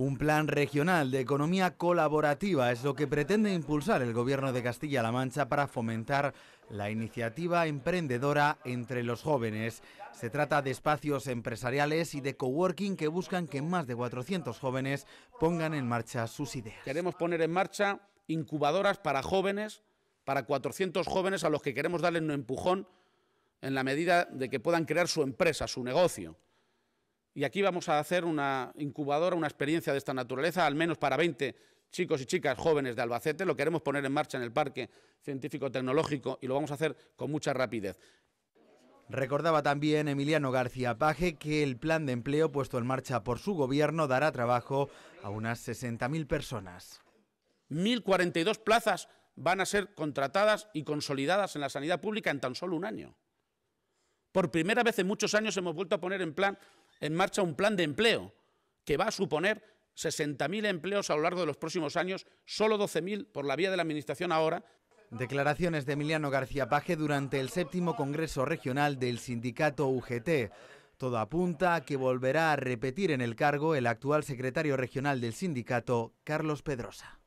Un plan regional de economía colaborativa es lo que pretende impulsar el Gobierno de Castilla-La Mancha para fomentar la iniciativa emprendedora entre los jóvenes. Se trata de espacios empresariales y de coworking que buscan que más de 400 jóvenes pongan en marcha sus ideas. Queremos poner en marcha incubadoras para jóvenes, para 400 jóvenes a los que queremos darles un empujón en la medida de que puedan crear su empresa, su negocio. Y aquí vamos a hacer una incubadora, una experiencia de esta naturaleza, al menos para 20 chicos y chicas jóvenes de Albacete. Lo queremos poner en marcha en el Parque Científico-Tecnológico y lo vamos a hacer con mucha rapidez. Recordaba también Emiliano García Paje que el plan de empleo puesto en marcha por su gobierno dará trabajo a unas 60.000 personas. 1.042 plazas van a ser contratadas y consolidadas en la sanidad pública en tan solo un año. Por primera vez en muchos años hemos vuelto a poner en, plan, en marcha un plan de empleo que va a suponer 60.000 empleos a lo largo de los próximos años, solo 12.000 por la vía de la Administración ahora. Declaraciones de Emiliano García Paje durante el séptimo Congreso Regional del Sindicato UGT. Todo apunta a que volverá a repetir en el cargo el actual secretario regional del sindicato, Carlos Pedrosa.